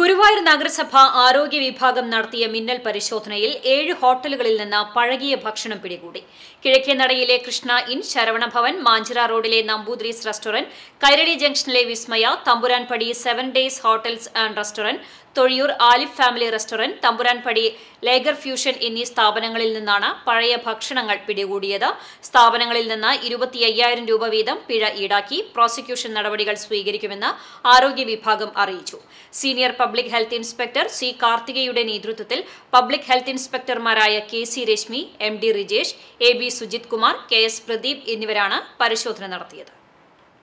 ഗുരുവായൂർ നഗരസഭ ആരോഗ്യ വിഭാഗം നടത്തിയ മിന്നൽ പരിശോധനയിൽ ഏഴ് ഹോട്ടലുകളിൽ നിന്ന് പഴകിയ ഭക്ഷണം പിടികൂടി കിഴക്കേനടയിലെ കൃഷ്ണ ഇൻ ശരവണഭവൻ മാഞ്ചിറ റോഡിലെ നമ്പൂതിരീസ് റെസ്റ്റോറന്റ് കൈരളി ജംഗ്ഷനിലെ Vismaya Thampuranpadi seven days hotels and restaurant Thozhiyur Alif family restaurant Thampuranpadi lager fusion എന്നീ സ്ഥാപനങ്ങളിൽ നിന്നാണ് പഴയ ഭക്ഷണങ്ങൾ പിടികൂടിയത് സ്ഥാപനങ്ങളിൽ നിന്ന് ഇരുപത്തി അയ്യായിരം രൂപ വീതം പിഴ ഈടാക്കി പ്രോസിക്യൂഷൻ നടപടികൾ സ്വീകരിക്കുമെന്ന് ആരോഗ്യ വിഭാഗം അറിയിച്ചു senior public health inspector C കാർത്തികയുടെ നേതൃത്വത്തിൽ പബ്ലിക് ഹെൽത്ത് ഇൻസ്പെക്ടർമാരായ K C Rashmi M D Rijesh A B Sujith Kumar K S Pradeep എന്നിവരാണ് പരിശോധന നടത്തിയത്